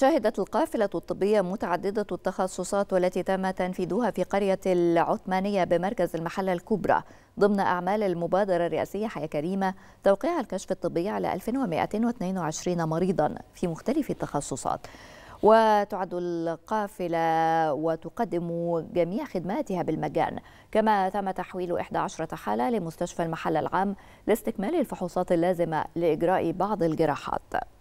شهدت القافلة الطبية متعددة التخصصات والتي تم تنفيذها في قرية العثمانية بمركز المحلة الكبرى ضمن أعمال المبادرة الرئاسية حياة كريمة توقيع الكشف الطبي على 1222 مريضا في مختلف التخصصات وتعد القافلة وتقدم جميع خدماتها بالمجان كما تم تحويل 11 حالة لمستشفى المحل العام لاستكمال الفحوصات اللازمة لإجراء بعض الجراحات